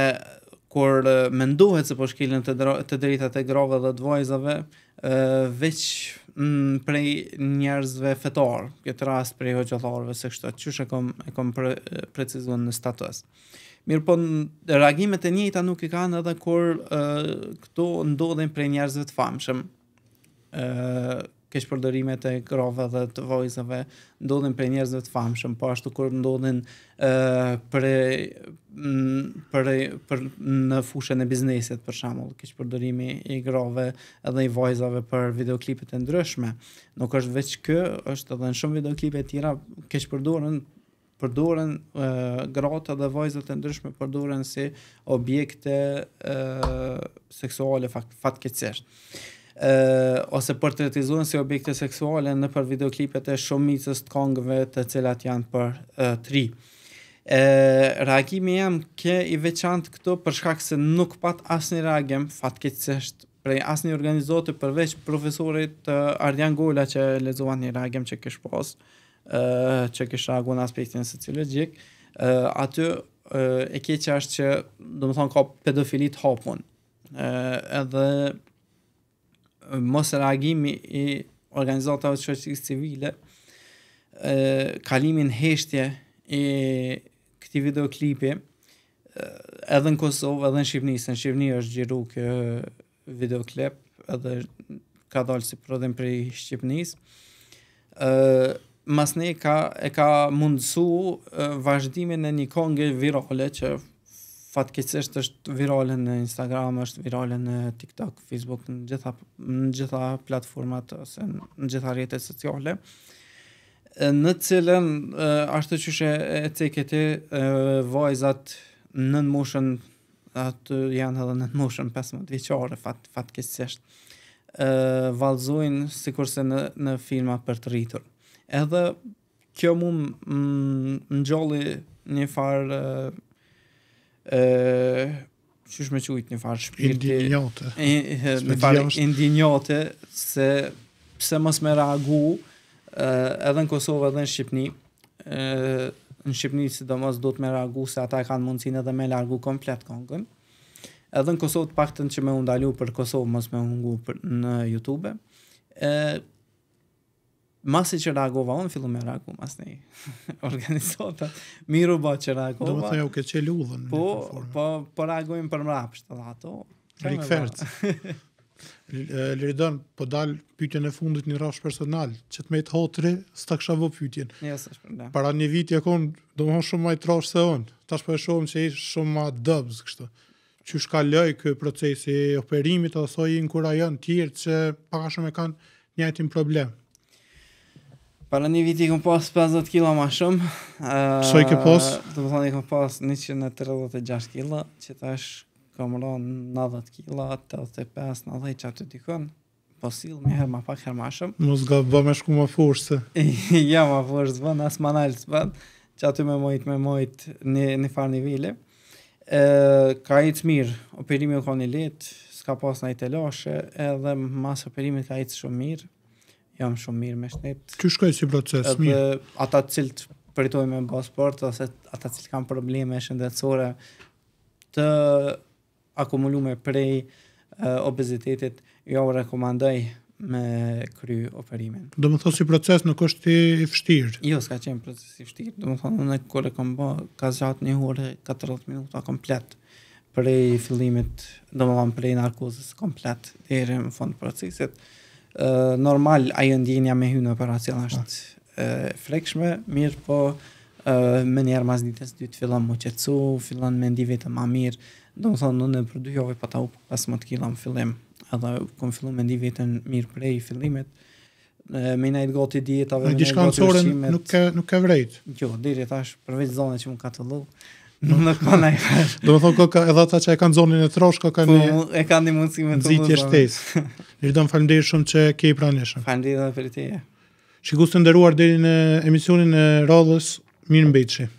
kur menduhet se po shkelen të, të drejta të grove dhe të vojzave, e, veç prej njerëzve fetor, këtë rast prej hoqëllorve, se kështë të qyshe kom, e kom pre, precizuan në status. Mirë po, reagimet e njëta nuk i kanë edhe kur e, këtu ndodhen prej njerëzve të famshëm, e, keq përdorimet e grove dhe të vojzave ndodhin për njerëzve të famshëm, po ashtu kur ndodhin uh, për për për në fushën e biznesit për shembull, keq përdorimi i grove edhe i vojzave për videoklipe të ndryshme. Nuk është vetë kjo, është edhe në shumë videoklipe tjera keq përdoren përdoren gratë dhe vajzat të ndryshme përdoren si objekte seksuale fatkeqësisht ose portretizuan si objekte seksuale në për videoklipet e shumicës të kongëve të cilat janë për e, tri. E, reagimi jam ke i veçantë këto përshkak se nuk pat asë një reagim fatke prej asë një organizote përveç profesorit Ardian Gola që lezuan një reagim që kësh pos e, që kësh reagu në aspektin sociologjik, cilë e, aty e, e keqa është që do më thonë ka pedofilit hapun e, edhe mos reagimi i organizatave të shoqërisë civile, e, kalimin heshtje i këti videoklipi, edhe në Kosovë, edhe në Shqipëni, se në Shqipëni është gjiru kë videoklip, edhe ka dalë si prodhen për Shqipënis. E, masne ka, e ka mundësu vazhdimin e një kongë virale që fatkeqësisht është virale në Instagram, është virale në TikTok, Facebook, në gjitha në gjitha platformat ose në gjitha rrjetet sociale. Në cilën ashtu siç e etë këtë vajzat në moshën atë janë edhe në moshën 15 vjeçare fat fatkeqësisht e valzoin sikurse në në filma për të rritur. Edhe kjo më ngjolli një farë që është me që një farë shpirti... Indinjote. Një farë indinjote, se pëse mos me reagu, e, edhe në Kosovë, edhe në Shqipni, e, në Shqipni, si do do të me reagu, se ata e kanë mundësin edhe me largu komplet kongën. Edhe në Kosovë të pakëtën që me undalu për Kosovë, mos me ungu për, në Youtube. E, Masi që reagova, unë fillu me reagu mas një organizatët, miru ba që reagova. Do më thëja jo, u ke qeli në po, një Po, po reagujmë për mrapsht, dhe ato. Rikë fërtë. po dalë pytjen e fundit një rafsh personal, që të me të hotëri, së të kësha vë pytjen. Ja, jo, së është Para një vitë e konë, do më shumë ma i trafsh se onë. Ta po e shumë që e shumë ma dëbës, kështë që shkallaj kë procesi operimit, ose thoi në kura që paka shumë e kanë njëjtin problem. Para një viti kom pas 50 kilo ma shumë. Qëso i ke pas? Të më i kom pas 136 kilo, që tash është kom rron 90 kilo, 85, 90 qatë të dikon. Po silë më herë ma pak herë ma shumë. Mos ga bë me shku ma fursë se. ja ma fursë të bënë, asë ma nalë të bënë, që aty me mojt me mojt një, një farë një vile. E, ka i të mirë, operimi u ka një letë, s'ka pas në i të edhe mas operimi ka i të shumë mirë jam shumë mirë me shnet. Ky shkoi si proces mirë. Edhe ata të cilët pritojnë me ose ata cilë kanë probleme shëndetësore të akumulume prej uh, obezitetit, jo u rekomandoj me kry operimin. Do më thosë si proces nuk është i fështirë? Jo, s'ka qenë proces i fështirë. Do më thonë në kore kom bo, ka zhatë një hore 40 minuta komplet prej fillimit, do më thonë prej narkozës komplet, dhe i rëmë fond procesit. Uh, uh, normal ajo ndjenja me hynë operacion po. është uh, frekshme, mirë po uh, me njerë mas ditës dy të fillon më qetsu, fillon me ndivit të ma mirë, do më thonë në për dy pa ta u pas më të më fillim, edhe kom fillu me ndivit të mirë prej fillimit, uh, me nga i të goti djetave, me i goti rëshimet. Nuk nuk ka vrejt? Jo, deri tash, përveç zonë që më ka të lullë, Nuk në kanë ai. Do të thonë koka edhe ata që e kanë zonën e Trosh, koka kanë. Po, një e kanë di mundësi me të dhënë. Ju ju dëm shumë që ke i pranë shën. Falënderi edhe për ti. Shikues të nderuar deri në emisionin e radhës mirë mbëjtje.